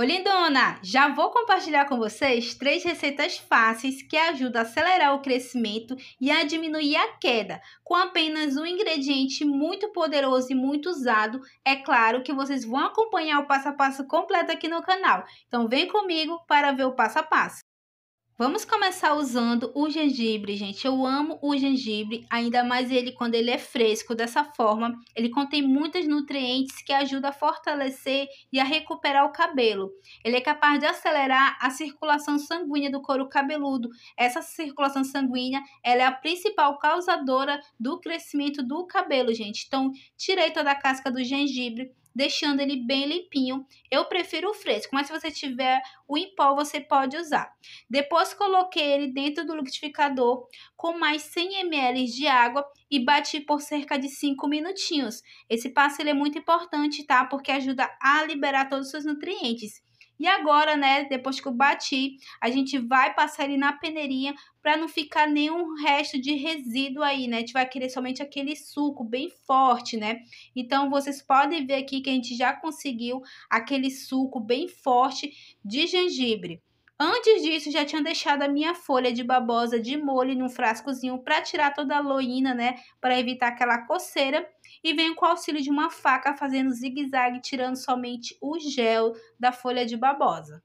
Olindona, já vou compartilhar com vocês três receitas fáceis que ajudam a acelerar o crescimento e a diminuir a queda, com apenas um ingrediente muito poderoso e muito usado. É claro que vocês vão acompanhar o passo a passo completo aqui no canal, então vem comigo para ver o passo a passo. Vamos começar usando o gengibre, gente. Eu amo o gengibre, ainda mais ele quando ele é fresco dessa forma. Ele contém muitos nutrientes que ajudam a fortalecer e a recuperar o cabelo. Ele é capaz de acelerar a circulação sanguínea do couro cabeludo. Essa circulação sanguínea, ela é a principal causadora do crescimento do cabelo, gente. Então, tirei toda a casca do gengibre, deixando ele bem limpinho. Eu prefiro o fresco, mas se você tiver o em pó, você pode usar. Depois coloquei ele dentro do liquidificador com mais 100 ml de água e bati por cerca de 5 minutinhos. Esse passo ele é muito importante, tá? Porque ajuda a liberar todos os seus nutrientes. E agora, né, depois que eu bati, a gente vai passar ele na peneirinha para não ficar nenhum resto de resíduo aí, né? A gente vai querer somente aquele suco bem forte, né? Então, vocês podem ver aqui que a gente já conseguiu aquele suco bem forte de gengibre. Antes disso, já tinha deixado a minha folha de babosa de molho num frascozinho para tirar toda a loína, né? Para evitar aquela coceira. E venho com o auxílio de uma faca fazendo zigue-zague, tirando somente o gel da folha de babosa.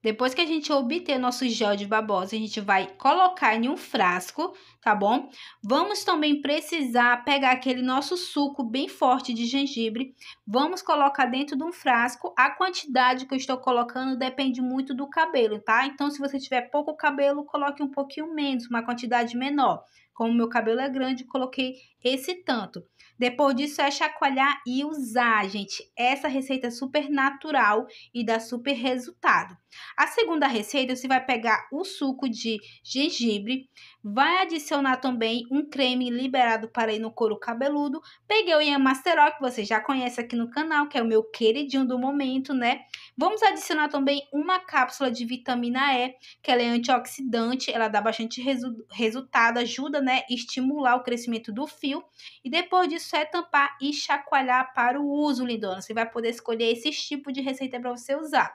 Depois que a gente obter nosso gel de babosa, a gente vai colocar em um frasco, tá bom? Vamos também precisar pegar aquele nosso suco bem forte de gengibre. Vamos colocar dentro de um frasco. A quantidade que eu estou colocando depende muito do cabelo, tá? Então, se você tiver pouco cabelo, coloque um pouquinho menos, uma quantidade menor. Como meu cabelo é grande, coloquei esse tanto. Depois disso é chacoalhar e usar, gente. Essa receita é super natural e dá super resultado. A segunda receita, você vai pegar o suco de gengibre, vai adicionar também um creme liberado para ir no couro cabeludo. Peguei o Yamasterol, que você já conhece aqui no canal, que é o meu queridinho do momento, né? Vamos adicionar também uma cápsula de vitamina E, que ela é antioxidante, ela dá bastante resu resultado, ajuda, né? né, estimular o crescimento do fio. E depois disso é tampar e chacoalhar para o uso, lindona. Você vai poder escolher esses tipos de receita para você usar.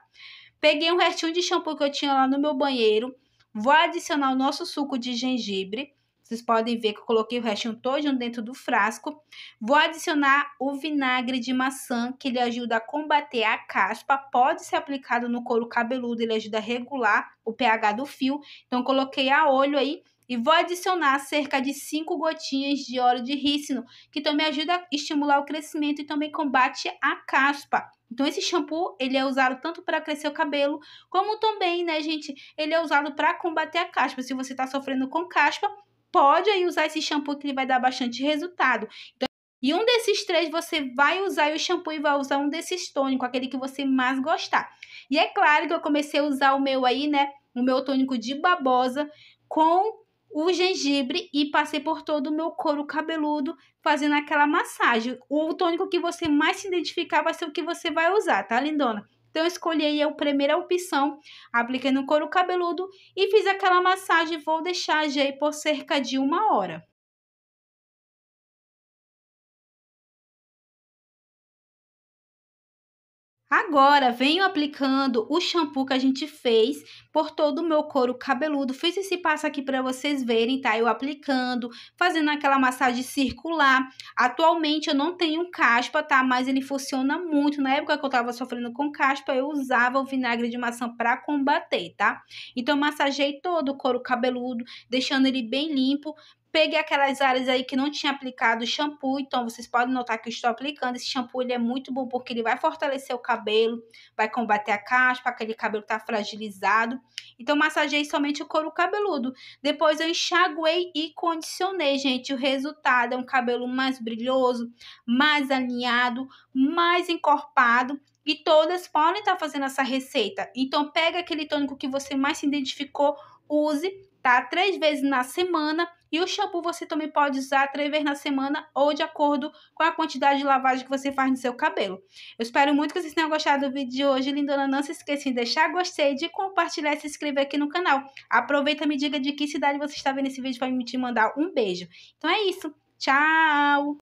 Peguei um restinho de shampoo que eu tinha lá no meu banheiro. Vou adicionar o nosso suco de gengibre. Vocês podem ver que eu coloquei o restinho todo dentro do frasco. Vou adicionar o vinagre de maçã, que ele ajuda a combater a caspa. Pode ser aplicado no couro cabeludo, ele ajuda a regular o pH do fio. Então, coloquei a olho aí e vou adicionar cerca de 5 gotinhas de óleo de rícino, que também ajuda a estimular o crescimento e também combate a caspa. Então esse shampoo, ele é usado tanto para crescer o cabelo, como também, né, gente, ele é usado para combater a caspa. Se você está sofrendo com caspa, pode aí usar esse shampoo que ele vai dar bastante resultado. Então, e um desses três você vai usar o shampoo e vai usar um desses tônicos, aquele que você mais gostar. E é claro que eu comecei a usar o meu aí, né? O meu tônico de babosa com o gengibre e passei por todo o meu couro cabeludo fazendo aquela massagem. O tônico que você mais se identificar vai ser o que você vai usar, tá, lindona? Então, eu escolhi aí a primeira opção, apliquei no couro cabeludo e fiz aquela massagem. Vou deixar já aí por cerca de uma hora. Agora, venho aplicando o shampoo que a gente fez por todo o meu couro cabeludo. Fiz esse passo aqui para vocês verem, tá? Eu aplicando, fazendo aquela massagem circular. Atualmente eu não tenho caspa, tá? Mas ele funciona muito. Na época que eu tava sofrendo com caspa, eu usava o vinagre de maçã para combater, tá? Então, massagei massageei todo o couro cabeludo, deixando ele bem limpo peguei aquelas áreas aí que não tinha aplicado shampoo, então vocês podem notar que eu estou aplicando esse shampoo, ele é muito bom porque ele vai fortalecer o cabelo, vai combater a caspa, aquele cabelo tá fragilizado. Então massageei somente o couro cabeludo. Depois eu enxaguei e condicionei, gente. O resultado é um cabelo mais brilhoso, mais alinhado, mais encorpado e todas podem estar tá fazendo essa receita. Então, pega aquele tônico que você mais se identificou, use, tá? Três vezes na semana e o shampoo você também pode usar três vezes na semana ou de acordo com a quantidade de lavagem que você faz no seu cabelo. Eu espero muito que vocês tenham gostado do vídeo de hoje. Lindona, não se esqueça de deixar gostei, de compartilhar e se inscrever aqui no canal. Aproveita e me diga de que cidade você está vendo esse vídeo para me te mandar um beijo. Então é isso. Tchau!